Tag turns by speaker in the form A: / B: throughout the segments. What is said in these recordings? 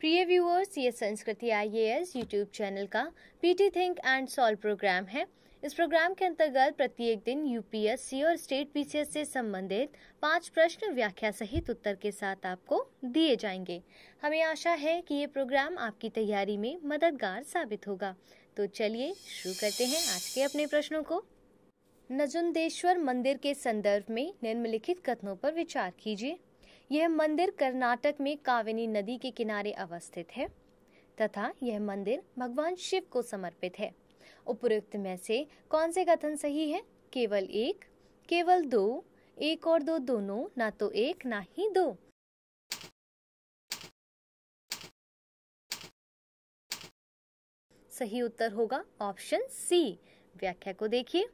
A: प्रिय व्यूअर्स ये संस्कृति एस यूट्यूब चैनल का PT think and solve program है इस प्रोग्राम के अंतर्गत प्रत्येक दिन यूपीएससी और स्टेट पीसीएस से संबंधित पांच प्रश्न व्याख्या सहित उत्तर के साथ आपको दिए जाएंगे हमें आशा है कि ये प्रोग्राम आपकी तैयारी में मददगार साबित होगा तो चलिए शुरू करते हैं आज के अपने प्रश्नों को नजुंदेश्वर मंदिर के संदर्भ में निम्नलिखित कथनों पर विचार कीजिए यह मंदिर कर्नाटक में कावेरी नदी के किनारे अवस्थित है तथा यह मंदिर भगवान शिव को समर्पित है उपरोक्त में से कौन से कथन सही है केवल एक केवल दो एक और दो दोनों ना तो एक ना ही दो सही उत्तर होगा ऑप्शन सी व्याख्या को देखिए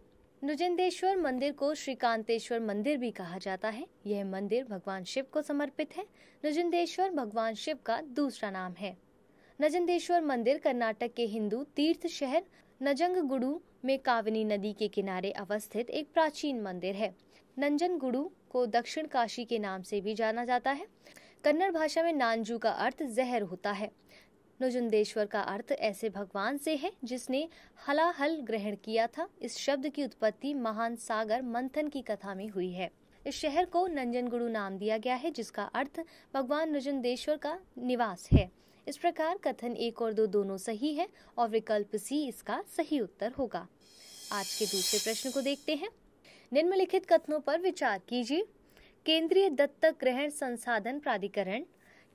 A: नुजेंदेश्वर मंदिर को श्रीकांतेश्वर मंदिर भी कहा जाता है यह मंदिर भगवान शिव को समर्पित है नुजेंदेश्वर भगवान शिव का दूसरा नाम है नजंदेश्वर मंदिर कर्नाटक के हिंदू तीर्थ शहर नजंग गुडू में कावनी नदी के किनारे अवस्थित एक प्राचीन मंदिर है नंजन गुडू को दक्षिण काशी के नाम से भी जाना जाता है कन्नड़ भाषा में नानजू का अर्थ जहर होता है नुजुंदेश्वर का अर्थ ऐसे भगवान से है जिसने हलाहल ग्रहण किया था इस शब्द की उत्पत्ति महान सागर मंथन की कथा में हुई है इस शहर को नंजनगुरु नाम दिया गया है जिसका अर्थ भगवान नुजुंदेश्वर का निवास है इस प्रकार कथन एक और दो दोनों सही है और विकल्प सी इसका सही उत्तर होगा आज के दूसरे प्रश्न को देखते हैं निम्नलिखित कथनों पर विचार कीजिए केंद्रीय दत्तक ग्रहण संसाधन प्राधिकरण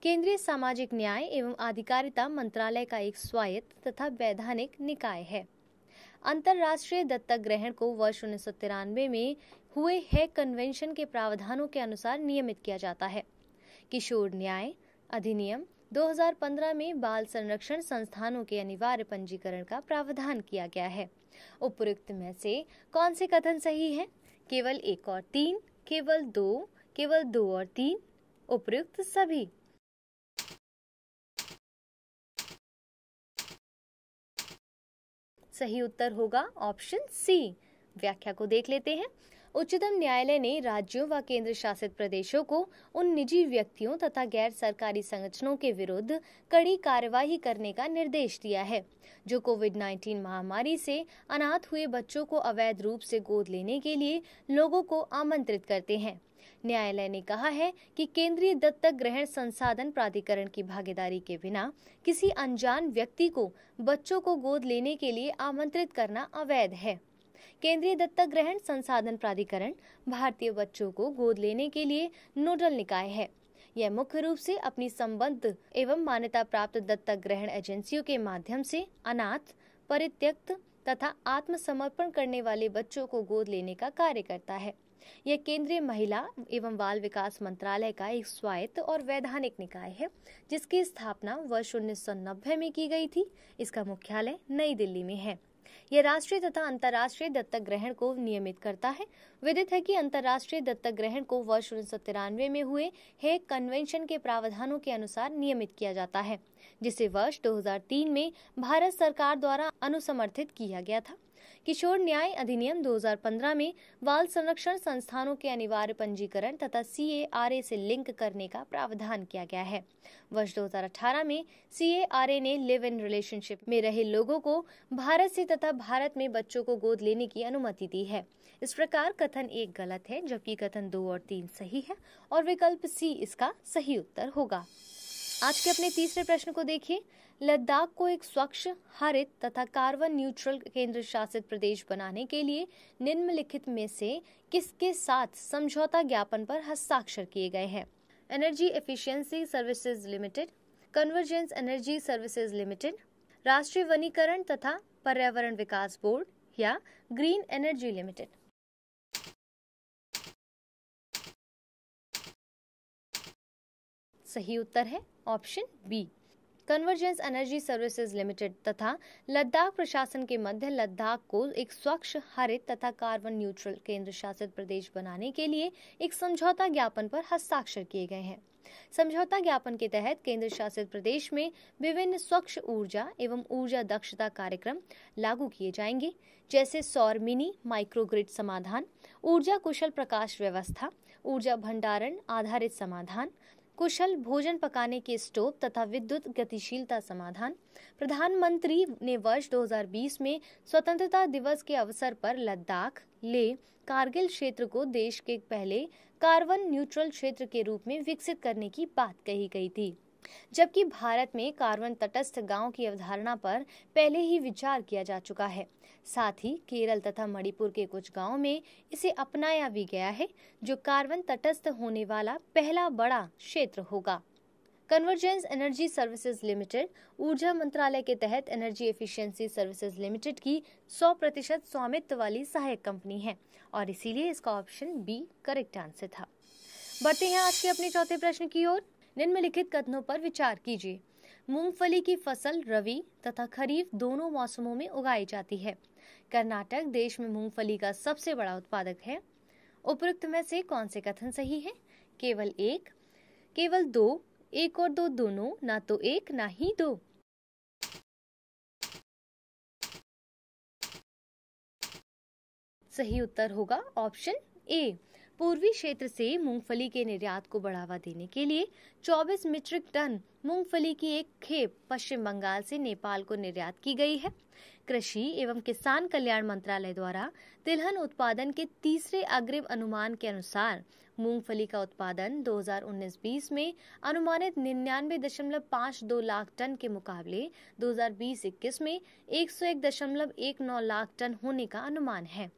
A: केंद्रीय सामाजिक न्याय एवं आधिकारिता मंत्रालय का एक स्वायत्त तथा वैधानिक निकाय है अंतर्राष्ट्रीय दत्तक ग्रहण को वर्ष उन्नीस में हुए है कन्वेंशन के प्रावधानों के अनुसार नियमित किया जाता है किशोर न्याय अधिनियम 2015 में बाल संरक्षण संस्थानों के अनिवार्य पंजीकरण का प्रावधान किया गया है उपयुक्त में से कौन से कथन सही है केवल एक और तीन केवल दो केवल दो और तीन उपयुक्त सभी सही उत्तर होगा ऑप्शन सी व्याख्या को देख लेते हैं उच्चतम न्यायालय ने राज्यों व केंद्र शासित प्रदेशों को उन निजी व्यक्तियों तथा गैर सरकारी संगठनों के विरुद्ध कड़ी कार्यवाही करने का निर्देश दिया है जो कोविड 19 महामारी से अनाथ हुए बच्चों को अवैध रूप से गोद लेने के लिए लोगों को आमंत्रित करते हैं न्यायालय ने कहा है कि केंद्रीय दत्तक ग्रहण संसाधन प्राधिकरण की भागीदारी के बिना किसी अनजान व्यक्ति को बच्चों को गोद लेने के लिए आमंत्रित करना अवैध है केंद्रीय दत्तक ग्रहण संसाधन प्राधिकरण भारतीय बच्चों को गोद लेने के लिए नोडल निकाय है यह मुख्य रूप से अपनी संबद्ध एवं मान्यता प्राप्त दत्तक ग्रहण एजेंसियों के माध्यम से अनाथ परित्यक्त तथा आत्मसमर्पण करने वाले बच्चों को गोद लेने का कार्य करता है यह केंद्रीय महिला एवं बाल विकास मंत्रालय का एक स्वायत्त और वैधानिक निकाय है जिसकी स्थापना वर्ष उन्नीस में की गई थी इसका मुख्यालय नई दिल्ली में है यह राष्ट्रीय तथा अंतर्राष्ट्रीय दत्तक ग्रहण को नियमित करता है विदित है कि अंतर्राष्ट्रीय दत्तक ग्रहण को वर्ष उन्नीस में हुए हेग कन्वेंशन के प्रावधानों के अनुसार नियमित किया जाता है जिसे वर्ष 2003 में भारत सरकार द्वारा अनुसमर्थित किया गया था किशोर न्याय अधिनियम 2015 में बाल संरक्षण संस्थानों के अनिवार्य पंजीकरण तथा सी से लिंक करने का प्रावधान किया गया है वर्ष 2018 में सी ने लिव इन रिलेशनशिप में रहे लोगों को भारत से तथा भारत में बच्चों को गोद लेने की अनुमति दी है इस प्रकार कथन एक गलत है जबकि कथन दो और तीन सही है और विकल्प सी इसका सही उत्तर होगा आज के अपने तीसरे प्रश्न को देखिए लद्दाख को एक स्वच्छ हरित तथा कार्बन न्यूट्रल केंद्र शासित प्रदेश बनाने के लिए निम्नलिखित में से किसके साथ समझौता ज्ञापन पर हस्ताक्षर किए गए हैं energy efficiency services limited convergence energy services limited राष्ट्रीय वनीकरण तथा पर्यावरण विकास बोर्ड या ग्रीन एनर्जी लिमिटेड सही उत्तर है option B convergence energy services limited तथा लद्दाख प्रशासन के मध्य लद्दाख को एक स्वच्छ हरित तथा कार्बन न्यूट्रल केंद्र शासित प्रदेश बनाने के लिए एक समझौता ज्ञापन पर हस्ताक्षर किए गए हैं समझौता ज्ञापन के तहत केंद्र शासित प्रदेश में विभिन्न स्वच्छ ऊर्जा एवं ऊर्जा दक्षता कार्यक्रम लागू किए जाएंगे जैसे सौर मिनी माइक्रोग्रिड समाधान ऊर्जा कुशल प्रकाश व्यवस्था ऊर्जा भंडारण आधारित समाधान कुशल भोजन पकाने के स्टोव तथा विद्युत गतिशीलता समाधान प्रधानमंत्री ने वर्ष 2020 में स्वतंत्रता दिवस के अवसर पर लद्दाख ले कारगिल क्षेत्र को देश के पहले कार्बन न्यूट्रल क्षेत्र के रूप में विकसित करने की बात कही गई थी जबकि भारत में कार्बन तटस्थ गांव की अवधारणा पर पहले ही विचार किया जा चुका है साथ ही केरल तथा मणिपुर के कुछ गाँव में इसे अपनाया भी गया है जो कार्बन तटस्थ होने वाला पहला बड़ा क्षेत्र होगा कन्वर्जेंस एनर्जी सर्विसेज लिमिटेड ऊर्जा मंत्रालय के तहत एनर्जी एफिशिएंसी सर्विसेज लिमिटेड की 100 प्रतिशत स्वामित्व वाली सहायक कंपनी है और इसीलिए इसका ऑप्शन बी करेक्ट आंसर था बढ़ते हैं आज के अपने चौथे प्रश्न की ओर निम्नलिखित कथनों पर विचार कीजिए मूंगफली की फसल रवि तथा खरीफ दोनों मौसमों में उगाई जाती है कर्नाटक देश में मूंगफली का सबसे बड़ा उत्पादक है उपरोक्त में से कौन से कथन सही है केवल एक केवल दो एक और दो दोनों ना तो एक ना ही दो सही उत्तर होगा ऑप्शन ए पूर्वी क्षेत्र से मूंगफली के निर्यात को बढ़ावा देने के लिए 24 मीट्रिक टन मूंगफली की एक खेप पश्चिम बंगाल से नेपाल को निर्यात की गई है कृषि एवं किसान कल्याण मंत्रालय द्वारा तिलहन उत्पादन के तीसरे अग्रिम अनुमान के अनुसार मूंगफली का उत्पादन 2019-20 में अनुमानित निन्यानवे दशमलव पाँच दो लाख टन के मुकाबले 2020-21 में 101.19 लाख टन होने का अनुमान है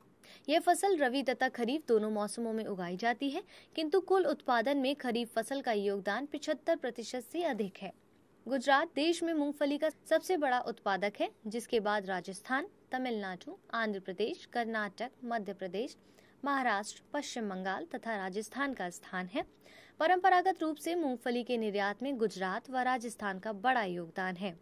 A: यह फसल रवि तथा खरीफ दोनों मौसमों में उगाई जाती है किंतु कुल उत्पादन में खरीफ फसल का योगदान पिछहत्तर प्रतिशत से अधिक है गुजरात देश में मूंगफली का सबसे बड़ा उत्पादक है जिसके बाद राजस्थान तमिलनाडु आंध्र प्रदेश कर्नाटक मध्य प्रदेश महाराष्ट्र पश्चिम बंगाल तथा राजस्थान का स्थान है परंपरागत रूप से मूंगफली के निर्यात में गुजरात व राजस्थान का बड़ा योगदान है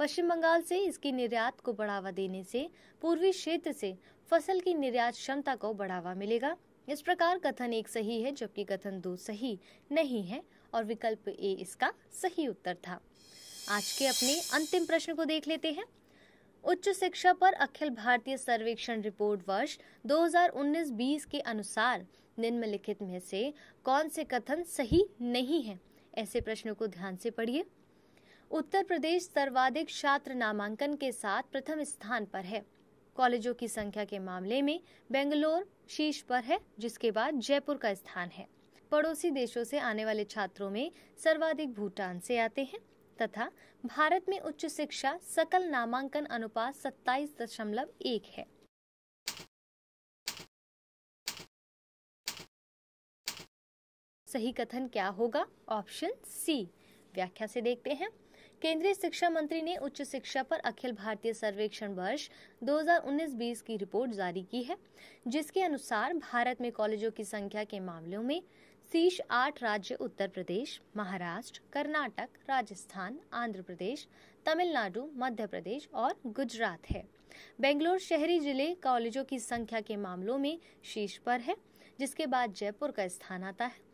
A: पश्चिम बंगाल से इसकी निर्यात को बढ़ावा देने से पूर्वी क्षेत्र से फसल की निर्यात क्षमता को बढ़ावा मिलेगा इस प्रकार कथन एक सही है जबकि कथन दो सही नहीं है और विकल्प ए इसका सही उत्तर था आज के अपने अंतिम प्रश्न को देख लेते हैं उच्च शिक्षा पर अखिल भारतीय सर्वेक्षण रिपोर्ट वर्ष 2019-20 के अनुसार निम्नलिखित में से कौन से कथन सही नहीं है ऐसे प्रश्नों को ध्यान से पढ़िए उत्तर प्रदेश सर्वाधिक छात्र नामांकन के साथ प्रथम स्थान पर है कॉलेजों की संख्या के मामले में बेंगलोर शीर्ष पर है जिसके बाद जयपुर का स्थान है पड़ोसी देशों से आने वाले छात्रों में सर्वाधिक भूटान से आते हैं तथा भारत में उच्च शिक्षा सकल नामांकन अनुपात सत्ताईस दशमलव एक है सही कथन क्या होगा ऑप्शन सी व्याख्या से देखते हैं केंद्रीय शिक्षा मंत्री ने उच्च शिक्षा पर अखिल भारतीय सर्वेक्षण वर्ष 2019-20 की रिपोर्ट जारी की है जिसके अनुसार भारत में कॉलेजों की संख्या के मामलों में शीर्ष आठ राज्य उत्तर प्रदेश महाराष्ट्र कर्नाटक राजस्थान आंध्र प्रदेश तमिलनाडु मध्य प्रदेश और गुजरात है बेंगलोर शहरी जिले कॉलेजों की संख्या के मामलों में शीर्ष पर है जिसके बाद जयपुर का स्थान आता है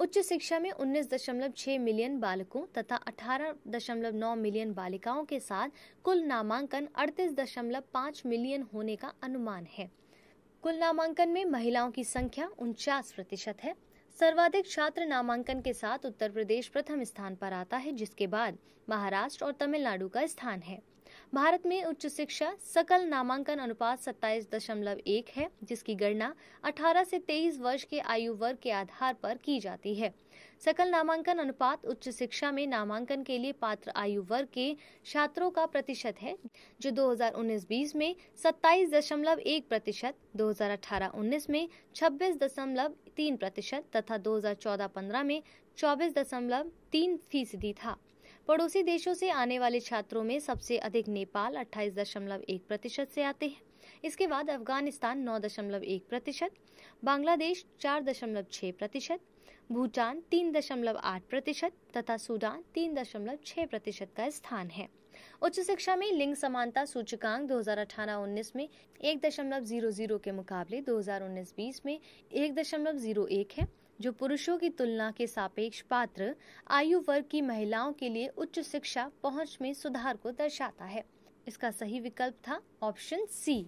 A: उच्च शिक्षा में 19.6 मिलियन बालकों तथा 18.9 मिलियन बालिकाओं के साथ कुल नामांकन 38.5 मिलियन होने का अनुमान है कुल नामांकन में महिलाओं की संख्या उनचास प्रतिशत है सर्वाधिक छात्र नामांकन के साथ उत्तर प्रदेश प्रथम स्थान पर आता है जिसके बाद महाराष्ट्र और तमिलनाडु का स्थान है भारत में उच्च शिक्षा सकल नामांकन अनुपात सत्ताईस दशमलव एक है जिसकी गणना 18 से 23 वर्ष के आयु वर्ग के आधार पर की जाती है सकल नामांकन अनुपात उच्च शिक्षा में नामांकन के लिए पात्र आयु वर्ग के छात्रों का प्रतिशत है जो 2019-20 में सत्ताईस दशमलव एक प्रतिशत दो में छब्बीस में तीन प्रतिशत तथा 2014-15 में चौबीस दशमलव तीन फीसदी था पड़ोसी देशों से आने वाले छात्रों में सबसे अधिक नेपाल अट्ठाईस दशमलव एक प्रतिशत से आते हैं इसके बाद अफगानिस्तान नौ दशमलव एक प्रतिशत बांग्लादेश चार दशमलव छः प्रतिशत भूटान तीन दशमलव आठ प्रतिशत तथा सूडान तीन दशमलव छः प्रतिशत का स्थान है उच्च शिक्षा में लिंग समानता सूचकांक 2018-19 में एक दशमलव जीरो जीरो के मुकाबले 2019-20 में एक दशमलव जीरो एक है जो पुरुषों की तुलना के सापेक्ष पात्र आयु वर्ग की महिलाओं के लिए उच्च शिक्षा पहुंच में सुधार को दर्शाता है इसका सही विकल्प था ऑप्शन सी